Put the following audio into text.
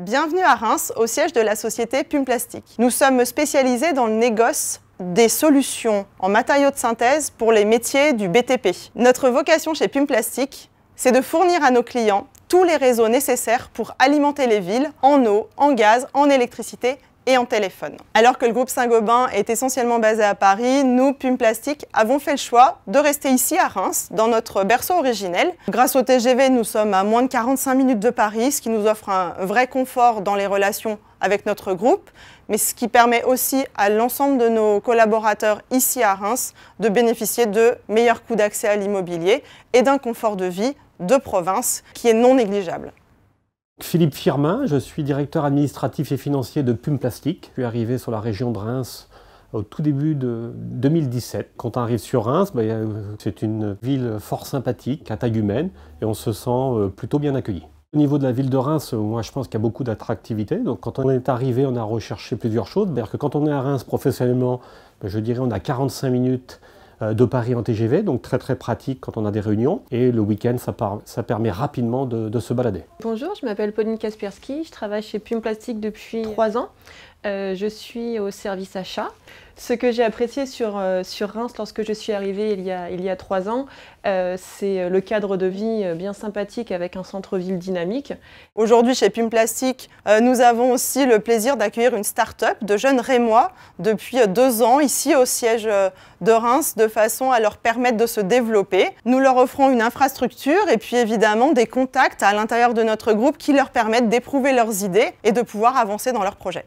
Bienvenue à Reims, au siège de la société Pume Nous sommes spécialisés dans le négoce des solutions en matériaux de synthèse pour les métiers du BTP. Notre vocation chez Pume c'est de fournir à nos clients tous les réseaux nécessaires pour alimenter les villes en eau, en gaz, en électricité et en téléphone. Alors que le groupe Saint-Gobain est essentiellement basé à Paris, nous, Pume Plastique, avons fait le choix de rester ici à Reims, dans notre berceau originel. Grâce au TGV, nous sommes à moins de 45 minutes de Paris, ce qui nous offre un vrai confort dans les relations avec notre groupe, mais ce qui permet aussi à l'ensemble de nos collaborateurs ici à Reims de bénéficier de meilleurs coûts d'accès à l'immobilier et d'un confort de vie de province qui est non négligeable. Philippe Firmin, je suis directeur administratif et financier de Pume Plastique. Je suis arrivé sur la région de Reims au tout début de 2017. Quand on arrive sur Reims, ben, c'est une ville fort sympathique, à taille humaine, et on se sent euh, plutôt bien accueilli. Au niveau de la ville de Reims, moi je pense qu'il y a beaucoup d'attractivité. Donc quand on est arrivé, on a recherché plusieurs choses. que quand on est à Reims professionnellement, ben, je dirais on a 45 minutes euh, de Paris en TGV, donc très très pratique quand on a des réunions. Et le week-end, ça, permet rapidement de, se balader. Bonjour, je m'appelle Pauline Kaspersky, je travaille chez Pume Plastique depuis trois ans. Euh, je suis au service achat. Ce que j'ai apprécié sur, euh, sur Reims lorsque je suis arrivée il y a, il y a trois ans, euh, c'est le cadre de vie bien sympathique avec un centre-ville dynamique. Aujourd'hui, chez Pume Plastique, nous avons aussi le plaisir d'accueillir une start-up de jeunes Rémois depuis deux ans ici au siège de Reims de façon à leur permettre de se développer. Nous leur offrons une infrastructure et puis évidemment des contacts à l'intérieur de notre groupe qui leur permettent d'éprouver leurs idées et de pouvoir avancer dans leurs projets.